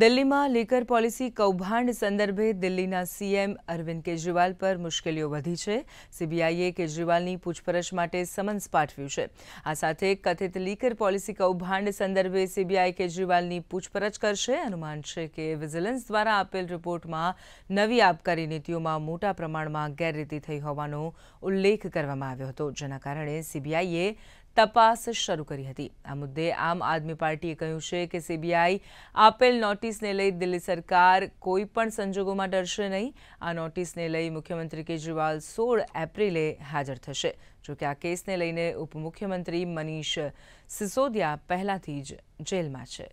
દિલ્હીમાં liquor policy કૌભાંડ સંદર્ભે દિલ્હીના સીએમ અરવિંદ કેજરીવાલ પર મુશ્કેલીઓ વધી છે. સીબીઆઈએ કેજરીવાલની પૂછપરછ માટે સમન્સ પાઠવ્યું છે. આ સાથે કથિત લીકર પોલિસી કૌભાંડ સંદર્ભે સીબીઆઈ કેજરીવાલની પૂછપરછ કરશે. અનુમાન છે કે વિઝિલન્સ દ્વારા અપેલ રિપોર્ટમાં નવી આપકારી નીતિઓમાં મોટા પ્રમાણમાં ગેરરીતિ થઈ હોવાનો ઉલ્લેખ કરવામાં આવ્યો હતો જેના કારણે સીબીઆઈએ तपास शुरू કરી હતી આ મુદ્દે આમ આદમી પાર્ટીએ કહ્યું છે કે सीबीआई આપીલ નોટિસ લેઈ દિલ્હી સરકાર કોઈ પણ સંજોગોમાં ડરશે નહીં આ નોટિસ લેઈ મુખ્યમંત્રી केजरीवाल 16 એપ્રિલે હાજર થશે જો કે આ કેસને લઈને ઉપમુખ્યમંત્રી મનીષ સિસોદિયા પહેલા તીજ જેલમાં છે